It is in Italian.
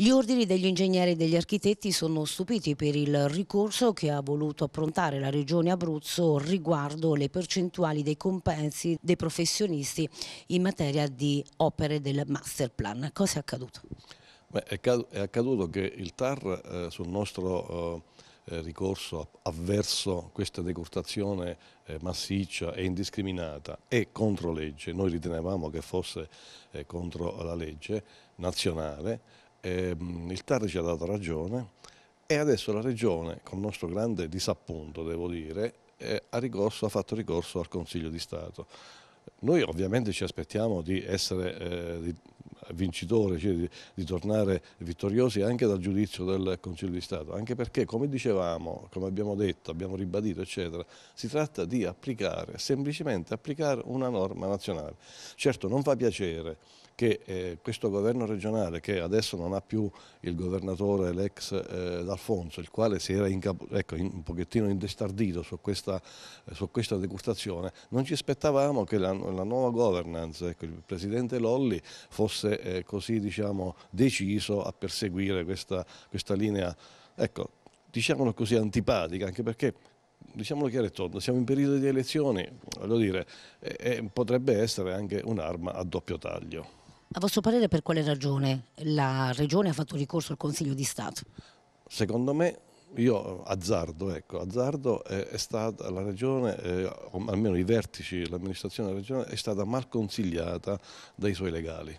Gli ordini degli ingegneri e degli architetti sono stupiti per il ricorso che ha voluto approntare la Regione Abruzzo riguardo le percentuali dei compensi dei professionisti in materia di opere del master plan. Cosa è accaduto? Beh, è accaduto che il TAR eh, sul nostro eh, eh ricorso avverso questa decurtazione eh, massiccia e indiscriminata e contro legge, noi ritenevamo che fosse eh, contro la legge nazionale, Ehm, il TAR ci ha dato ragione e adesso la Regione, con il nostro grande disappunto devo dire, eh, ha, ricorso, ha fatto ricorso al Consiglio di Stato. Noi ovviamente ci aspettiamo di essere, eh, di vincitori, cioè di, di, tornare vittoriosi anche dal giudizio del Consiglio di Stato, anche perché come dicevamo, come abbiamo detto, abbiamo ribadito eccetera, si tratta di applicare, semplicemente applicare una norma nazionale. Certo non fa piacere che eh, questo governo regionale, che adesso non ha più il governatore, l'ex eh, D'Alfonso, il quale si era ecco, in, un pochettino indestardito su questa, eh, su questa degustazione, non ci aspettavamo che la, la nuova governance, ecco, il presidente Lolli, fosse è così diciamo, deciso a perseguire questa, questa linea, ecco, diciamolo così, antipatica, anche perché diciamolo chiaro e tondo, siamo in periodo di elezioni, voglio dire, e, e potrebbe essere anche un'arma a doppio taglio. A vostro parere per quale ragione la Regione ha fatto ricorso al Consiglio di Stato? Secondo me, io azzardo, ecco, azzardo è, è stata la Regione, eh, o almeno i vertici, l'amministrazione della Regione è stata mal consigliata dai suoi legali.